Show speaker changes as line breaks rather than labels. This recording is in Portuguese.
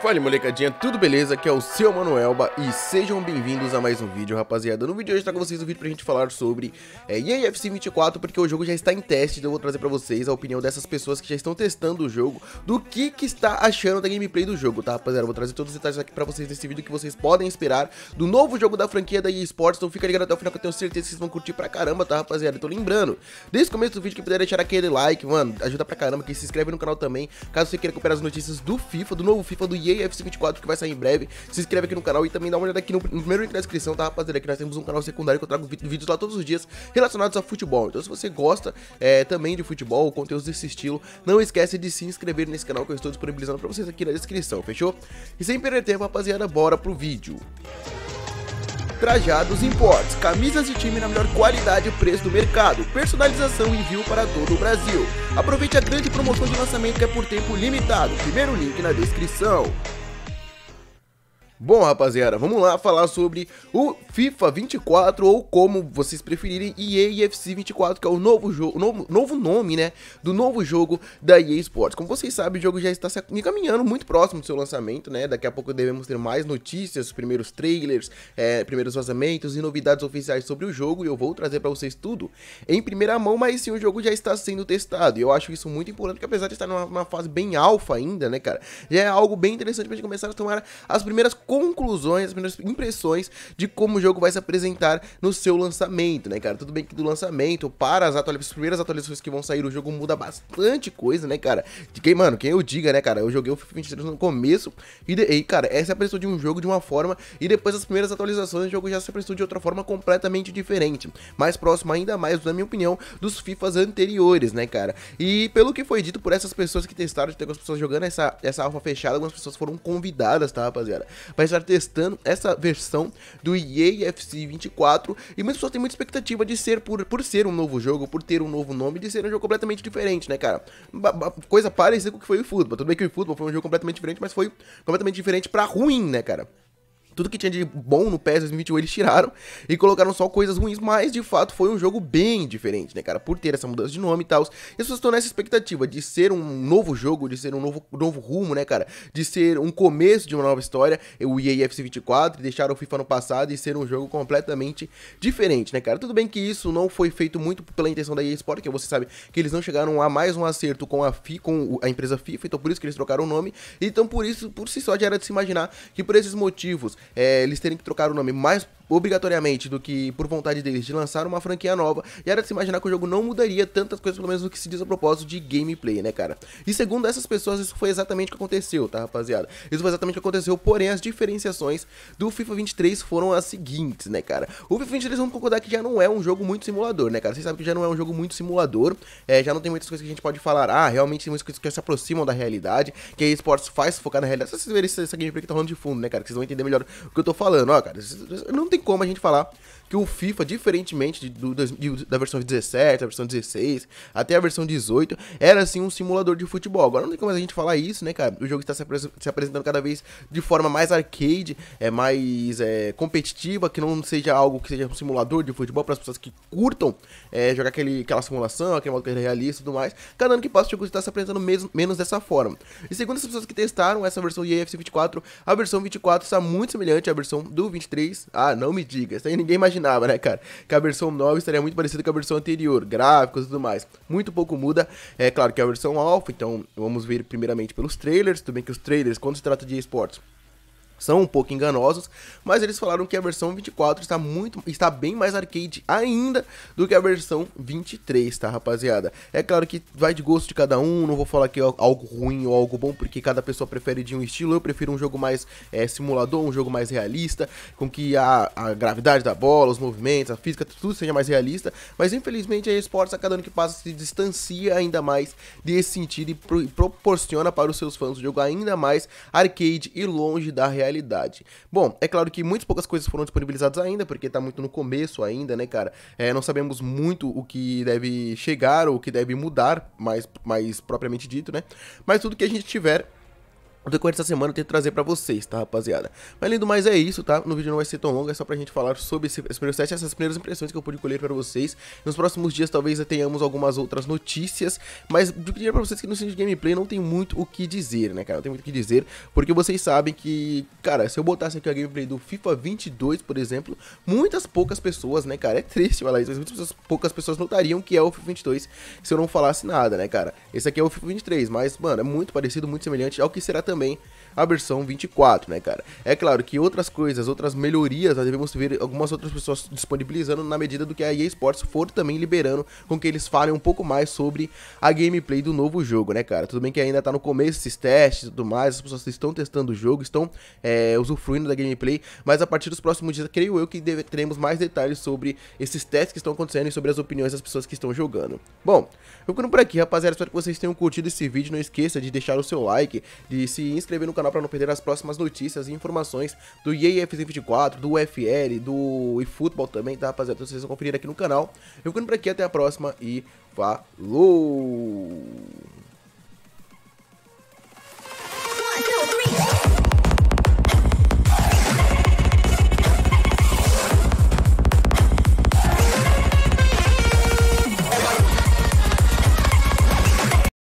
fala molecadinha, tudo beleza? Aqui é o seu Manuelba e sejam bem-vindos a mais um vídeo, rapaziada. No vídeo de hoje tá com vocês um vídeo pra gente falar sobre é, EA FC 24, porque o jogo já está em teste, então eu vou trazer pra vocês a opinião dessas pessoas que já estão testando o jogo, do que que está achando da gameplay do jogo, tá rapaziada? Eu vou trazer todos os detalhes aqui pra vocês nesse vídeo que vocês podem esperar do novo jogo da franquia da EA Sports, então fica ligado até o final que eu tenho certeza que vocês vão curtir pra caramba, tá rapaziada? Então lembrando, desde o começo do vídeo que puder deixar aquele like, mano, ajuda pra caramba, que se inscreve no canal também, caso você queira acompanhar as notícias do FIFA, do novo FIFA do EA FC 24 que vai sair em breve. Se inscreve aqui no canal e também dá uma olhada aqui no, no primeiro link da descrição, tá, rapaziada? Que nós temos um canal secundário que eu trago vídeos lá todos os dias relacionados a futebol. Então, se você gosta é, também de futebol, conteúdos desse estilo, não esquece de se inscrever nesse canal que eu estou disponibilizando pra vocês aqui na descrição, fechou? E sem perder tempo, rapaziada, bora pro vídeo trajados, importes, camisas de time na melhor qualidade e preço do mercado, personalização e envio para todo o Brasil. Aproveite a grande promoção de lançamento que é por tempo limitado, primeiro link na descrição. Bom, rapaziada, vamos lá falar sobre o FIFA 24, ou como vocês preferirem, EA FC 24, que é o novo, jogo, novo, novo nome, né, do novo jogo da EA Sports. Como vocês sabem, o jogo já está se encaminhando muito próximo do seu lançamento, né, daqui a pouco devemos ter mais notícias, primeiros trailers, é, primeiros vazamentos e novidades oficiais sobre o jogo, e eu vou trazer para vocês tudo em primeira mão, mas sim, o jogo já está sendo testado, e eu acho isso muito importante, que apesar de estar numa, uma fase bem alfa ainda, né, cara, já é algo bem interessante para a gente começar a tomar as primeiras conclusões, as primeiras impressões de como o jogo vai se apresentar no seu lançamento, né, cara? Tudo bem que do lançamento para as, atualizações, as primeiras atualizações que vão sair, o jogo muda bastante coisa, né, cara? De quem, mano, quem eu diga, né, cara? Eu joguei o FIFA 23 no começo e, e cara, essa apresentou de um jogo de uma forma e depois as primeiras atualizações o jogo já se apresentou de outra forma completamente diferente, mais próximo ainda mais, na minha opinião, dos FIFAs anteriores, né, cara? E pelo que foi dito por essas pessoas que testaram, ter algumas pessoas jogando essa, essa alfa fechada, algumas pessoas foram convidadas, tá, rapaziada? Pra vai estar testando essa versão do EA FC 24 e muitas pessoas têm muita expectativa de ser por, por ser um novo jogo, por ter um novo nome, de ser um jogo completamente diferente, né, cara? coisa parecida com o que foi o futebol. Tudo bem que o futebol foi um jogo completamente diferente, mas foi completamente diferente para ruim, né, cara? Tudo que tinha de bom no PES 2021 eles tiraram e colocaram só coisas ruins, mas de fato foi um jogo bem diferente, né, cara? Por ter essa mudança de nome e tal, isso estou nessa expectativa de ser um novo jogo, de ser um novo, novo rumo, né, cara? De ser um começo de uma nova história, o EA FC 24, deixar o FIFA no passado e ser um jogo completamente diferente, né, cara? Tudo bem que isso não foi feito muito pela intenção da EA Sport, que você sabe que eles não chegaram a mais um acerto com a, FI, com a empresa FIFA, então por isso que eles trocaram o nome, então por isso, por si só, já era de se imaginar que por esses motivos é, eles terem que trocar o nome mais obrigatoriamente do que por vontade deles de lançar uma franquia nova, e era de se imaginar que o jogo não mudaria tantas coisas, pelo menos no que se diz a propósito de gameplay, né, cara? E segundo essas pessoas, isso foi exatamente o que aconteceu, tá, rapaziada? Isso foi exatamente o que aconteceu, porém as diferenciações do FIFA 23 foram as seguintes, né, cara? O FIFA 23, vamos concordar que já não é um jogo muito simulador, né, cara? Vocês sabem que já não é um jogo muito simulador, é, já não tem muitas coisas que a gente pode falar, ah, realmente tem muitas coisas que se aproximam da realidade, que a esportes faz focar na realidade. Se vocês verem essa gameplay que tá rolando de fundo, né, cara, que vocês vão entender melhor o que eu tô falando, ó, cara, não tem como a gente falar que o FIFA, diferentemente de, do, de, da versão 17, a versão 16, até a versão 18, era assim um simulador de futebol. Agora não tem como a gente falar isso, né, cara? O jogo está se, apres se apresentando cada vez de forma mais arcade, é mais é, competitiva, que não seja algo que seja um simulador de futebol para as pessoas que curtam é, jogar aquele, aquela simulação, aquele modo realista e tudo mais. Cada ano que passa o jogo está se apresentando mesmo, menos dessa forma. E segundo as pessoas que testaram essa versão EAFC 24, a versão 24 está muito semelhante à versão do 23. Ah, não me diga. Isso aí ninguém imaginava, né, cara? Que a versão nova estaria muito parecida com a versão anterior, gráficos e tudo mais. Muito pouco muda. É claro que é a versão alpha, então vamos ver primeiramente pelos trailers. Tudo bem que os trailers, quando se trata de esportes, são um pouco enganosos, mas eles falaram que a versão 24 está muito está bem mais arcade ainda do que a versão 23, tá, rapaziada? É claro que vai de gosto de cada um, não vou falar que é algo ruim ou algo bom, porque cada pessoa prefere de um estilo. Eu prefiro um jogo mais é, simulador, um jogo mais realista, com que a, a gravidade da bola, os movimentos, a física, tudo seja mais realista, mas infelizmente a esportes a cada ano que passa se distancia ainda mais desse sentido e, pro, e proporciona para os seus fãs o jogo ainda mais arcade e longe da realidade realidade. Bom, é claro que muitas poucas coisas foram disponibilizadas ainda, porque tá muito no começo ainda, né, cara? É, não sabemos muito o que deve chegar ou o que deve mudar, mais, mais propriamente dito, né? Mas tudo que a gente tiver no decorrer dessa semana eu tento trazer pra vocês, tá, rapaziada? Mas além do mais é isso, tá? No vídeo não vai ser tão longo, é só pra gente falar sobre esse, esse primeiro set, essas primeiras impressões que eu pude colher pra vocês. Nos próximos dias talvez tenhamos algumas outras notícias, mas eu diria pra vocês que no sentido de gameplay não tem muito o que dizer, né, cara? Não tem muito o que dizer, porque vocês sabem que, cara, se eu botasse aqui a gameplay do FIFA 22, por exemplo, muitas poucas pessoas, né, cara? É triste falar isso, mas muitas poucas pessoas notariam que é o FIFA 22 se eu não falasse nada, né, cara? Esse aqui é o FIFA 23, mas, mano, é muito parecido, muito semelhante ao que será também também a versão 24, né, cara? É claro que outras coisas, outras melhorias, nós devemos ver algumas outras pessoas disponibilizando na medida do que a EA Sports for também liberando com que eles falem um pouco mais sobre a gameplay do novo jogo, né, cara? Tudo bem que ainda tá no começo esses testes e tudo mais, as pessoas estão testando o jogo, estão é, usufruindo da gameplay, mas a partir dos próximos dias, creio eu que deve, teremos mais detalhes sobre esses testes que estão acontecendo e sobre as opiniões das pessoas que estão jogando. Bom, ficando por aqui, rapaziada, espero que vocês tenham curtido esse vídeo, não esqueça de deixar o seu like, de se se inscrever no canal para não perder as próximas notícias e informações do EAFC 24, do UFL, do eFootball também, tá, rapaziada? Então vocês vão conferir aqui no canal. Eu ficando por aqui, até a próxima e falou!